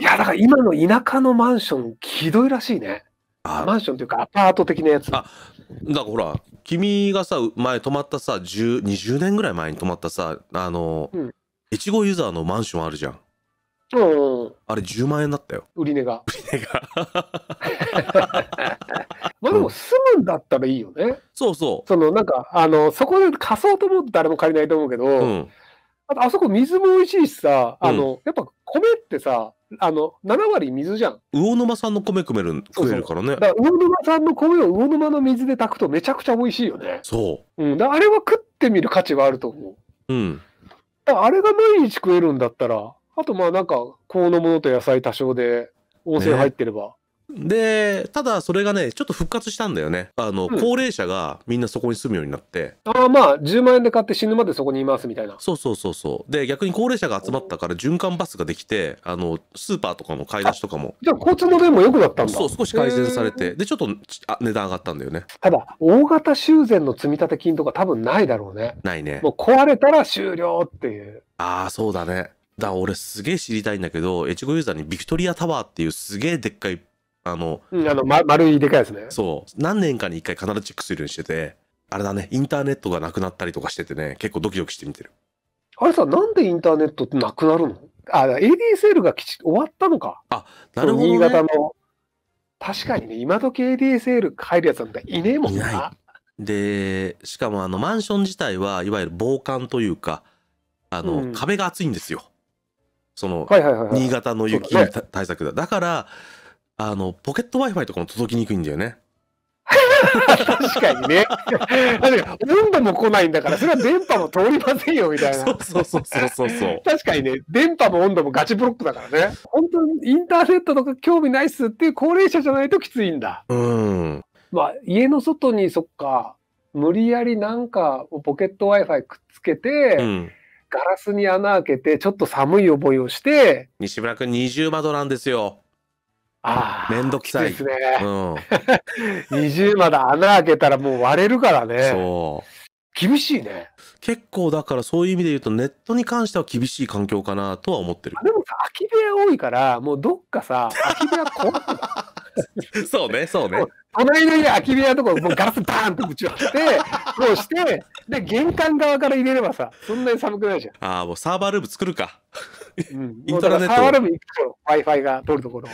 いや、だから今の田舎のマンション、ひどいらしいね。マンションというか、アパート的なやつ。あだからほら、君がさ、前泊まったさ、20年ぐらい前に泊まったさ、あの、越、ち後、ユーザーのマンションあるじゃん。うん、あれ10万円だったよ売値が売値が まあでも住むんだったらいいよね、うん、そうそうそのなんかあのそこで貸そうと思って誰も借りないと思うけど、うん、ああそこ水も美味しいしさあの、やっぱ米ってさあの、7割水じゃん。魚沼産の米組める、食えるからね。だから魚沼産の米を魚沼の水で炊くとめちゃくちゃ美味しいよね。そう。うん。だあれは食ってみる価値はあると思う。うん。だあれが毎日食えるんだったら、あとまあなんか、このものと野菜多少で、温泉入ってれば、で、ただそれがね、ちょっと復活したんだよね。あの、うん高齢者がみんなそこに住むようになって、ああ、まあ、10万円で買って死ぬまでそこにいますみたいな。そうそうそうそう。で、逆に高齢者が集まったから循環バスができて、あの、スーパーとかの買い出しとかも、じゃあ、交通の便も良くなったんだ。そう、少し改善されて、で、ちょっとあ値段上がったんだよね。ただ、大型修繕の積立金とか多分ないだろうね。ないねも。う壊れたら終了っていう。ああ、そうだね。だから俺すげえ知りたいんだけど、越後ユーザーにビクトリアタワーっていうすげえでっかいあの、うん、あの、ま、丸いでかいですね。そう。何年かに一回必ずチェックするようにしてて、あれだね、インターネットがなくなったりとかしててね、結構ドキドキして見てる。あれさ、なんでインターネットってなくなるのあ、ADSL がきち終わったのか。あ、なるほど、ね、新潟の。確かにね、今時 ADSL 入るやつなんていねえもんな。いないで、しかもあの、マンション自体は、いわゆる防寒というか、あの、うん、壁が厚いんですよ。その、新潟の雪対策だ。だから、あの、ポケット Wi-Fi とかも届きにくいんだよね。確かにね。温度も来ないんだから、それは電波も通りませんよみたいな。そうそうそうそうそう 確かにね、電波も温度もガチブロックだからね。本当にインターネットとか興味ないっすっていう高齢者じゃないときついんだ。うん。まあ、家の外にそっか、無理やりなんかポケット Wi-Fi くっつけて、うん、ガラスに穴開けて、ちょっと寒い思いをして。西村君、二重窓なんですよ。ああ。めんどくさい。ですね。うん。二重穴開けたらもう割れるからね。そう。厳しいね。結構だからそういう意味で言うとネットに関しては厳しい環境かなとは思ってる。でもさ、空き部屋多いから、もうどっかさ、空き部屋壊そうね、そうね。隣の家、空き部屋とこ、もうガラスバーンとぶち割って、こうして、で、玄関側から入れればさ、そんなに寒くないじゃん。ああ、もうサーバールーム作るか。うん、インターネット。サーバールーム行くと、Wi-Fi が通るところ。